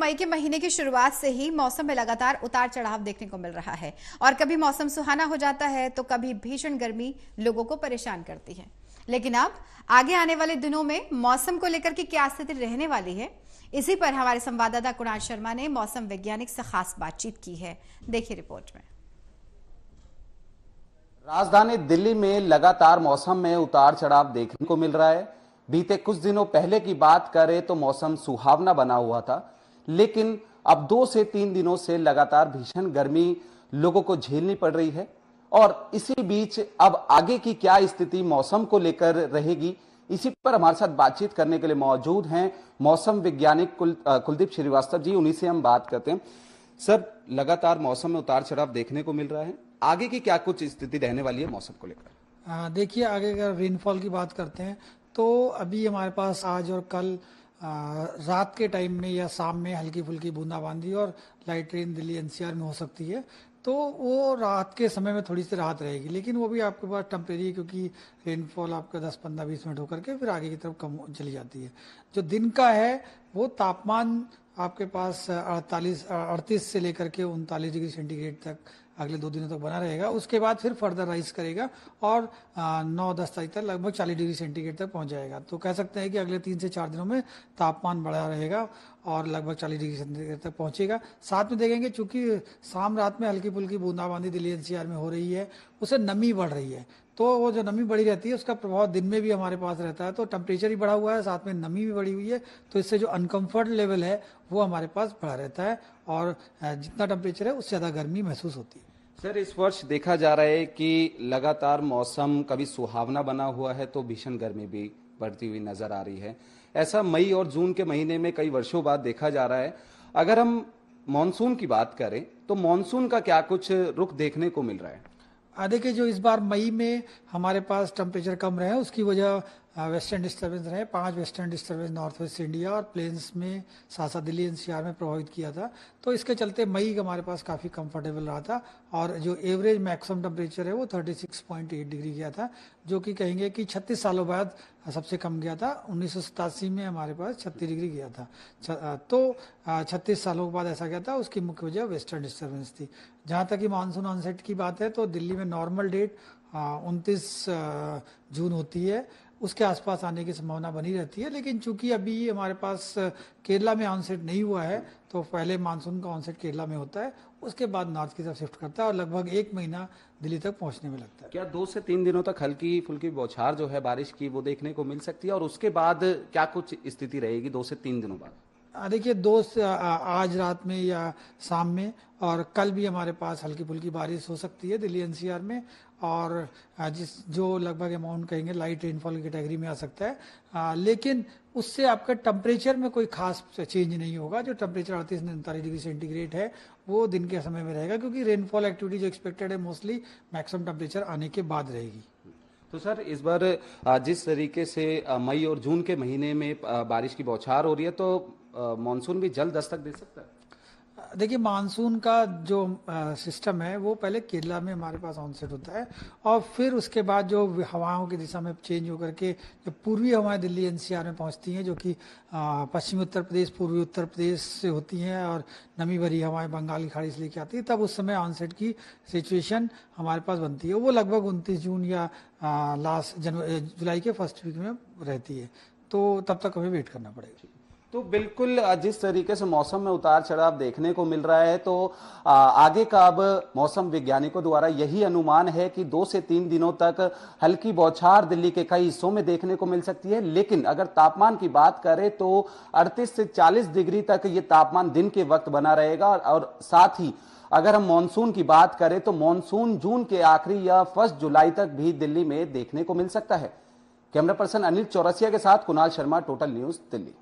मई के महीने की शुरुआत से ही मौसम में लगातार उतार चढ़ाव देखने को मिल रहा है और कभी मौसम सुहाना हो जाता है तो कभी भीषण गर्मी लोगों को परेशान करती है लेकिन अब आगे आने वाले दिनों में मौसम को लेकर के क्या स्थिति रहने वाली है इसी पर हमारे संवाददाता कुणाल शर्मा ने मौसम वैज्ञानिक से खास बातचीत की है देखिए रिपोर्ट में राजधानी दिल्ली में लगातार मौसम में उतार चढ़ाव देखने को मिल रहा है बीते कुछ दिनों पहले की बात करें तो मौसम सुहावना बना हुआ था लेकिन अब दो से तीन दिनों से लगातार भीषण गर्मी लोगों को झेलनी पड़ रही है और इसी बीच अब आगे की क्या स्थिति मौसम को लेकर रहेगी इसी पर हमारे साथ बातचीत करने के लिए मौजूद हैं मौसम वैज्ञानिक कुल, कुलदीप श्रीवास्तव जी उन्हीं से हम बात करते हैं सर लगातार मौसम में उतार चढ़ाव देखने को मिल रहा है आगे की क्या कुछ स्थिति रहने वाली है मौसम को लेकर देखिए आगे अगर रेनफॉल की बात करते हैं तो अभी हमारे पास आज और कल रात के टाइम में या शाम में हल्की फुल्की बूंदाबांदी और लाइट रेन दिल्ली एनसीआर में हो सकती है तो वो रात के समय में थोड़ी सी राहत रहेगी लेकिन वो भी आपके पास टम्परेरी क्योंकि रेनफॉल आपका दस पंद्रह बीस मिनट होकर के फिर आगे की तरफ कम चली जाती है जो दिन का है वो तापमान आपके पास अड़तालीस अड़तीस से लेकर के उनतालीस डिग्री सेंटीग्रेड तक अगले दो दिनों तक बना रहेगा उसके बाद फिर फर्दर राइज करेगा और नौ दस तारीख तक लगभग चालीस डिग्री सेंटीग्रेड तक पहुंच जाएगा तो कह सकते हैं कि अगले तीन से चार दिनों में तापमान बढ़ा रहेगा और लगभग चालीस डिग्री सेंटीग्रेड तक पहुंचेगा साथ में देखेंगे चूंकि शाम रात में हल्की फुल्की बूंदाबांदी दिल्ली एनसीआर में हो रही है उसे नमी बढ़ रही है तो वो जो नमी बढ़ी रहती है उसका प्रभाव दिन में भी हमारे पास रहता है तो टेम्परेचर ही बढ़ा हुआ है साथ में नमी भी बढ़ी हुई है तो इससे जो अनकम्फर्ट लेवल है वो हमारे पास बढ़ा रहता है और जितना टेम्परेचर है उससे ज़्यादा गर्मी महसूस होती है सर इस वर्ष देखा जा रहा है कि लगातार मौसम कभी सुहावना बना हुआ है तो भीषण गर्मी भी बढ़ती हुई नजर आ रही है ऐसा मई और जून के महीने में कई वर्षों बाद देखा जा रहा है अगर हम मानसून की बात करें तो मानसून का क्या कुछ रुख देखने को मिल रहा है देखिए जो इस बार मई में हमारे पास टेम्परेचर कम रहे हैं उसकी वजह वेस्टर्न डिस्टर्बेंस रहे पांच western disturbance north west India और प्लेन्स में साथ साथ दिल्ली एनसीआर में प्रभावित किया था तो इसके चलते मई हमारे पास काफ़ी कंफर्टेबल रहा था और जो एवरेज मैक्सिमम टेम्परेचर है वो 36.8 डिग्री गया था जो कि कहेंगे कि 36 सालों बाद सबसे कम गया था उन्नीस में हमारे पास छत्तीस डिग्री गया था तो छत्तीस सालों के बाद ऐसा गया था उसकी मुख्य वजह वेस्टर्न डिस्टर्बेंस थी जहाँ तक कि मानसून ऑनसेट की बात है तो दिल्ली में नॉर्मल डेट उनतीस जून होती है उसके आसपास आने की संभावना बनी रहती है लेकिन चूंकि अभी हमारे पास केरला में ऑनसेट नहीं हुआ है तो पहले मानसून का ऑनसेट केरला में होता है उसके बाद नॉर्थ की तरफ शिफ्ट करता है और लगभग एक महीना दिल्ली तक पहुंचने में लगता है क्या दो से तीन दिनों तक हल्की फुल्की बौछार जो है बारिश की वो देखने को मिल सकती है और उसके बाद क्या कुछ स्थिति रहेगी दो से तीन दिनों बाद देखिए दो आज रात में या शाम में और कल भी हमारे पास हल्की फुल्की बारिश हो सकती है दिल्ली एनसीआर में और जिस जो लगभग अमाउंट कहेंगे लाइट रेनफॉल की कैटेगरी में आ सकता है आ, लेकिन उससे आपका टेम्परेचर में कोई खास चेंज नहीं होगा जो टेम्परेचर अड़तीस उनतालीस डिग्री सेंटीग्रेड है वो दिन के समय में रहेगा क्योंकि रेनफॉल एक्टिविटी जो एक्सपेक्टेड है मोस्टली मैक्सिमम टेम्परेचर आने के बाद रहेगी तो सर इस बार जिस तरीके से मई और जून के महीने में बारिश की बौछार हो रही है तो मानसून भी जल्द दस्तक दे सकता है देखिए मानसून का जो सिस्टम है वो पहले केरला में हमारे पास ऑनसेट होता है और फिर उसके बाद जो हवाओं की दिशा में चेंज होकर के जो पूर्वी हवाएं दिल्ली एनसीआर में पहुंचती हैं जो कि पश्चिमी उत्तर प्रदेश पूर्वी उत्तर प्रदेश से होती हैं और नमी भरी हवाएं बंगाल की खाड़ी से लेके आती है तब उस समय ऑनसेट की सिचुएशन हमारे पास बनती है वो लगभग उनतीस जून या लास्ट जनवरी जुलाई के फर्स्ट वीक में रहती है तो तब तक हमें वेट करना पड़ेगा तो बिल्कुल जिस तरीके से मौसम में उतार चढ़ाव देखने को मिल रहा है तो आगे का अब मौसम वैज्ञानिकों द्वारा यही अनुमान है कि दो से तीन दिनों तक हल्की बौछार दिल्ली के कई हिस्सों में देखने को मिल सकती है लेकिन अगर तापमान की बात करें तो 38 से 40 डिग्री तक ये तापमान दिन के वक्त बना रहेगा और साथ ही अगर हम मानसून की बात करें तो मानसून जून के आखिरी या फर्स्ट जुलाई तक भी दिल्ली में देखने को मिल सकता है कैमरा पर्सन अनिल चौरसिया के साथ कुणाल शर्मा टोटल न्यूज दिल्ली